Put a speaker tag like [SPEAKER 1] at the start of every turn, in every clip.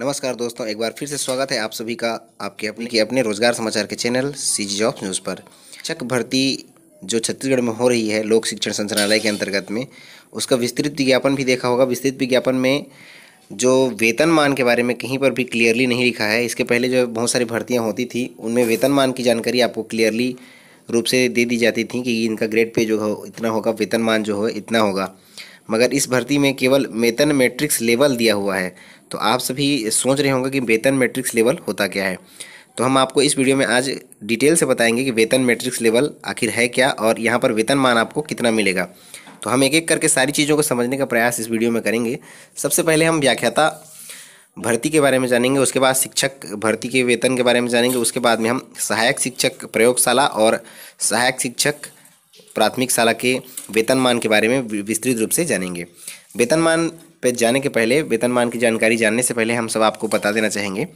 [SPEAKER 1] नमस्कार दोस्तों एक बार फिर से स्वागत है आप सभी का आपके अपने की अपने रोजगार समाचार के channel C G job news पर शिक्षक भर्ती जो छत्तीसगढ़ में हो रही है लोक शिक्षण संचालनालय के अंतर्गत में उसका विस्तृत विज्ञापन भी देखा होगा विस्तृत विज्ञापन में जो वेतनमान के बारे में कहीं पर भी क्लियरली नहीं लिखा है इसके पहले जो बहुत सारी भर्तियाँ होती थी उनमें वेतनमान की जानकारी आपको क्लियरली रूप से दे दी जाती थी कि इनका ग्रेड पे जो हो इतना होगा वेतनमान जो हो इतना होगा मगर इस भर्ती में केवल वेतन मैट्रिक्स लेवल दिया हुआ है तो आप सभी सोच रहे होंगे कि वेतन मैट्रिक्स लेवल होता क्या है तो हम आपको इस वीडियो में आज डिटेल से बताएंगे कि वेतन मैट्रिक्स लेवल आखिर है क्या और यहाँ पर वेतन मान आपको कितना मिलेगा तो हम एक एक करके सारी चीज़ों को समझने का प्रयास इस वीडियो में करेंगे सबसे पहले हम व्याख्याता भर्ती के बारे में जानेंगे उसके बाद शिक्षक भर्ती के वेतन के बारे में जानेंगे उसके बाद में हम सहायक शिक्षक प्रयोगशाला और सहायक शिक्षक प्राथमिक शाला के वेतनमान के बारे में विस्तृत रूप से जानेंगे वेतनमान पे जाने के पहले वेतनमान की जानकारी जानने से पहले हम सब आपको बता देना चाहेंगे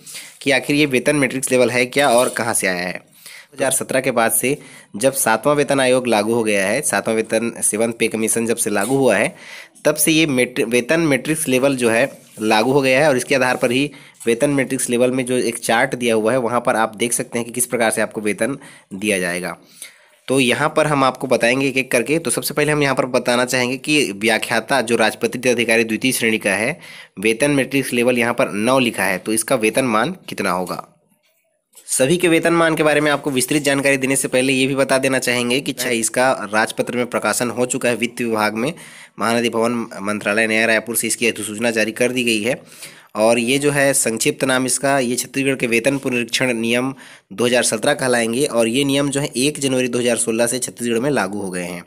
[SPEAKER 1] कि आखिर ये वेतन मैट्रिक्स लेवल है क्या और कहाँ से आया है 2017 के बाद से जब सातवां वेतन आयोग लागू हो गया है सातवां वेतन सेवन पे कमीशन जब से लागू हुआ है तब से ये मेट्र, वेतन मैट्रिक्स लेवल जो है लागू हो गया है और इसके आधार पर ही वेतन मैट्रिक्स लेवल में जो एक चार्ट दिया हुआ है वहाँ पर आप देख सकते हैं कि किस प्रकार से आपको वेतन दिया जाएगा तो यहाँ पर हम आपको बताएंगे एक एक करके तो सबसे पहले हम यहाँ पर बताना चाहेंगे कि व्याख्याता जो राजपत्रित अधिकारी द्वितीय श्रेणी का है वेतन मेट्रिक्स लेवल यहाँ पर नौ लिखा है तो इसका वेतन मान कितना होगा सभी के वेतन मान के बारे में आपको विस्तृत जानकारी देने से पहले ये भी बता देना चाहेंगे कि अच्छा इसका राजपत्र में प्रकाशन हो चुका है वित्त विभाग में महानदी भवन मंत्रालय नया रायपुर से इसकी अधिसूचना जारी कर दी गई है और ये जो है संक्षिप्त नाम इसका ये छत्तीसगढ़ के वेतन पुनरीक्षण नियम 2017 कहलाएंगे और ये नियम जो है एक जनवरी 2016 से छत्तीसगढ़ में लागू हो गए हैं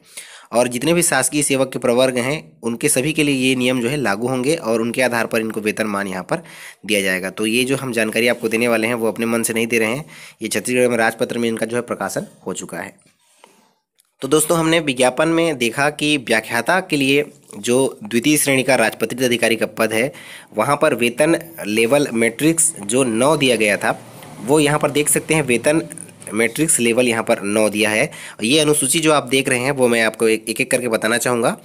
[SPEAKER 1] और जितने भी शासकीय सेवक के प्रवर्ग हैं उनके सभी के लिए ये नियम जो है लागू होंगे और उनके आधार पर इनको वेतन मान यहाँ पर दिया जाएगा तो ये जो हम जानकारी आपको देने वाले हैं वो अपने मन से नहीं दे रहे हैं ये छत्तीसगढ़ में राजपत्र में इनका जो है प्रकाशन हो चुका है तो दोस्तों हमने विज्ञापन में देखा कि व्याख्याता के लिए जो द्वितीय श्रेणी का राजपत्रित अधिकारी का पद है वहाँ पर वेतन लेवल मैट्रिक्स जो नौ दिया गया था वो यहाँ पर देख सकते हैं वेतन मैट्रिक्स लेवल यहाँ पर नौ दिया है और ये अनुसूची जो आप देख रहे हैं वो मैं आपको एक एक करके बताना चाहूँगा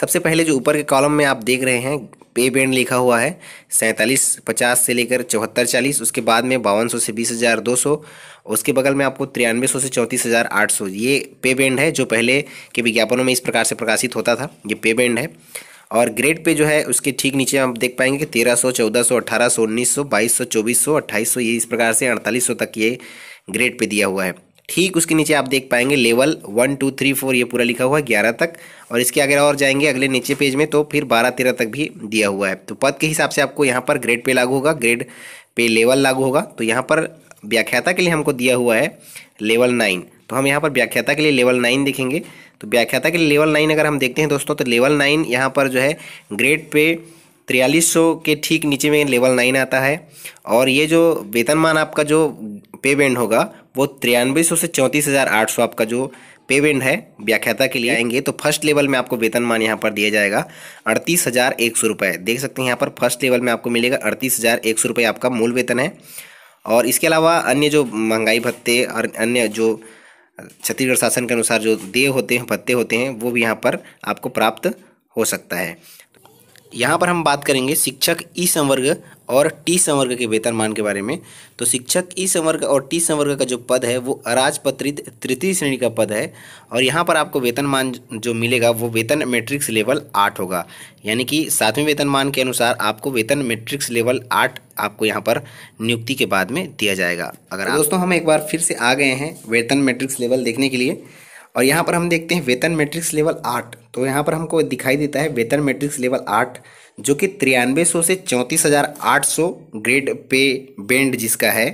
[SPEAKER 1] सबसे पहले जो ऊपर के कॉलम में आप देख रहे हैं पे बैंड लिखा हुआ है सैंतालीस पचास से लेकर चौहत्तर चालीस उसके बाद में बावन सौ से बीस हज़ार दो सौ उसके बगल में आपको तिरानवे सौ से चौंतीस हज़ार आठ सौ ये पे बैंड है जो पहले के विज्ञापनों में इस प्रकार से प्रकाशित होता था ये पे बैंड है और ग्रेड पे जो है उसके ठीक नीचे आप देख पाएंगे कि तेरह सौ चौदह सौ अठारह सौ उन्नीस सौ बाईस सौ चौबीस सौ अट्ठाईस सौ ये इस प्रकार से अड़तालीस सौ तक ये ग्रेड पे दिया हुआ है ठीक उसके नीचे आप देख पाएंगे level one two three four ये पूरा लिखा हुआ है ग्यारह तक और इसके अगर और जाएंगे अगले नीचे पेज में तो फिर बारह तेरह तक भी दिया हुआ है तो पद के हिसाब से आपको यहाँ पर ग्रेड पे लागू होगा ग्रेड पे लेवल लागू होगा तो यहाँ पर व्याख्याता के लिए हमको दिया हुआ है लेवल नाइन तो हम यहाँ पर व्याख्याता के लिए लेवल नाइन देखेंगे तो व्याख्याता के लिए लेवल नाइन अगर हम देखते हैं दोस्तों तो लेवल नाइन यहाँ पर जो है ग्रेड पे तिरयालीस के ठीक नीचे में लेवल नाइन आता है और ये जो वेतनमान आपका जो पेमेंट होगा वो तिरानवे से चौंतीस हज़ार आठ सौ आपका जो पेमेंट है व्याख्याता के लिए आएंगे तो फर्स्ट लेवल में आपको वेतनमान यहाँ पर दिया जाएगा अड़तीस हज़ार एक सौ रुपये देख सकते हैं यहाँ पर फर्स्ट लेवल में आपको मिलेगा अड़तीस हज़ार एक सौ रुपये आपका मूल वेतन है और इसके अलावा अन्य जो महंगाई भत्ते और अन्य जो छत्तीसगढ़ शासन के अनुसार जो दे होते हैं भत्ते होते हैं वो भी यहाँ पर आपको प्राप्त हो सकता है यहाँ पर हम बात करेंगे शिक्षक ई संवर्ग और टी संवर्ग के वेतन मान के बारे में तो शिक्षक ई संवर्ग और टी संवर्ग का जो पद है वो अराजपत्रित तृतीय श्रेणी का पद है और यहाँ पर आपको वेतन मान जो मिलेगा वो वेतन मैट्रिक्स लेवल आठ होगा यानी कि सातवें वेतन मान के अनुसार आपको वेतन मैट्रिक्स लेवल आठ आपको यहाँ पर नियुक्ति के बाद में दिया जाएगा अगर तो दोस्तों हम एक बार फिर से आ गए हैं वेतन मेट्रिक्स लेवल देखने के लिए और यहाँ पर हम देखते हैं वेतन मैट्रिक्स लेवल आठ तो यहाँ पर हमको दिखाई देता है वेतन मैट्रिक्स लेवल आठ जो कि तिरानवे सौ से चौंतीस हज़ार आठ सौ ग्रेड पे बैंड जिसका है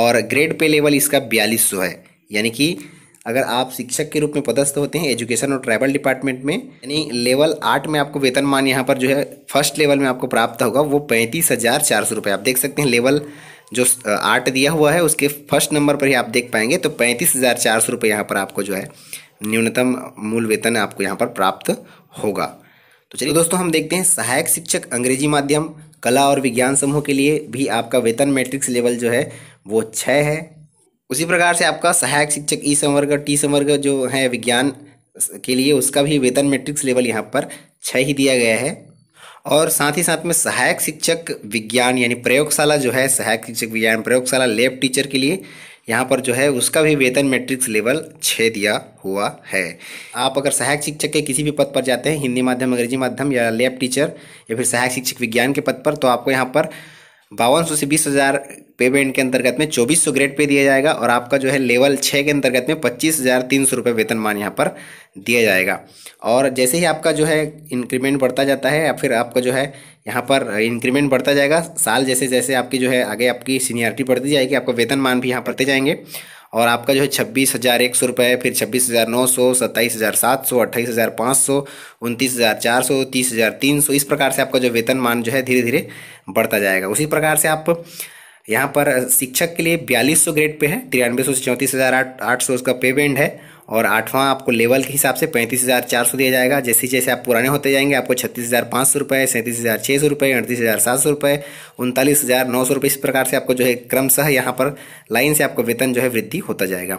[SPEAKER 1] और ग्रेड पे लेवल इसका बयालीस सौ है यानी कि अगर आप शिक्षक के रूप में पदस्थ होते हैं एजुकेशन और ट्राइबल डिपार्टमेंट में यानी लेवल आठ में आपको वेतनमान यहाँ पर जो है फर्स्ट लेवल में आपको प्राप्त होगा वो पैंतीस हज़ार चार सौ रुपये आप देख सकते हैं लेवल जो आर्ट दिया हुआ है उसके फर्स्ट नंबर पर ही आप देख पाएंगे तो पैंतीस हज़ार चार सौ रुपये यहाँ पर आपको जो है न्यूनतम मूल वेतन आपको यहाँ पर प्राप्त होगा तो चलिए दोस्तों हम देखते हैं सहायक शिक्षक अंग्रेजी माध्यम कला और विज्ञान समूह के लिए भी आपका वेतन मैट्रिक्स लेवल जो है वो छः है उसी प्रकार से आपका सहायक शिक्षक ई संवर्ग टी संवर्ग जो है विज्ञान के लिए उसका भी वेतन मैट्रिक्स लेवल यहाँ पर छः ही दिया गया है और साथ ही साथ में सहायक शिक्षक विज्ञान यानी प्रयोगशाला जो है सहायक शिक्षक विज्ञान प्रयोगशाला लेब टीचर के लिए यहाँ पर जो है उसका भी वेतन मैट्रिक्स लेवल छः दिया हुआ है आप अगर सहायक शिक्षक के किसी भी पद पर जाते हैं हिंदी माध्यम अंग्रेजी माध्यम या लेब टीचर या फिर सहायक शिक्षक विज्ञान के पद पर तो आपको यहाँ पर बावन सौ से बीस हज़ार पेमेंट के अंतर्गत में चौबीस सौ ग्रेड पे दिया जाएगा और आपका जो है लेवल छः के अंतर्गत में पच्चीस हज़ार तीन सौ रुपये वेतनमान यहाँ पर दिया जाएगा और जैसे ही आपका जो है इंक्रीमेंट बढ़ता जाता है या फिर आपका जो है यहाँ पर इंक्रीमेंट बढ़ता जाएगा साल जैसे जैसे आपकी जो है आगे आपकी सीनियरिटी बढ़ती जाएगी आपका वेतनमान भी यहाँ बढ़ते जाएंगे और आपका जो है छब्बीस हज़ार एक सौ रुपये फिर छब्बीस हज़ार नौ सौ सत्ताईस हज़ार सात सौ अट्ठाईस हज़ार पाँच सौ उनतीस हज़ार चार सौ तीस हज़ार तीन सौ इस प्रकार से आपका जो वेतनमान जो है धीरे धीरे बढ़ता जाएगा उसी प्रकार से आप यहाँ पर शिक्षक के लिए बयालीस सौ ग्रेड पे है तिरानवे सौ से चौंतीस हज़ार आठ आठ सौ उसका पेमेंट है और आठवां आपको लेवल के हिसाब से पैंतीस हज़ार चार सौ दिया जाएगा जैसे जैसे आप पुराने होते जाएंगे आपको छत्तीस हज़ार पाँच सौ रुपये सैंतीस हज़ार छः सौ रुपये अड़तीस हज़ार सात सौ रुपये उनतालीस हज़ार नौ सौ रुपये इस प्रकार से आपको जो है क्रमशः यहाँ पर लाइन से आपको वेतन जो है वृद्धि होता जाएगा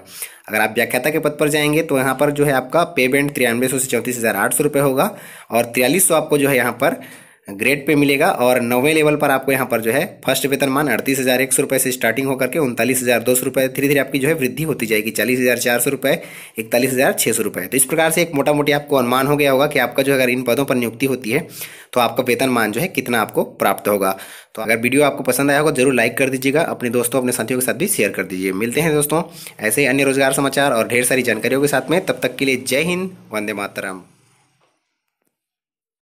[SPEAKER 1] अगर आप व्याख्याता के पद पर जाएंगे तो यहाँ पर जो है आपका पेमेंट तिरानवे सौ से चौंतीस हज़ार आठ सौ रुपये होगा और तिरालीस सौ आपको जो है यहाँ पर ग्रेड पे मिलेगा और नौवें लेवल पर आपको यहाँ पर जो है फर्स्ट वेतन मान अड़तीस हज़ार एक सौ रुपये से स्टार्टिंग होकर के उनतालीस हज़ार दो सौ रुपये धीरे धीरे आपकी जो है वृद्धि होती जाएगी चालीस हज़ार चार सौ रुपये इकतालीस हज़ार छः सौ रुपये तो इस प्रकार से एक मोटा मोटी आपको अनुमान हो गया होगा कि आपका जो अगर इन पदों पर नियुक्ति होती है तो आपका वेतनमान जो है कितना आपको प्राप्त होगा तो अगर वीडियो आपको पसंद आया होगा जरूर लाइक कर दीजिएगा अपने दोस्तों अपने साथियों के साथ भी शेयर कर दीजिए मिलते हैं दोस्तों ऐसे ही अन्य रोजगार समाचार और ढेर सारी जानकारियों के साथ में तब तक के लिए जय हिंद वंदे मातरम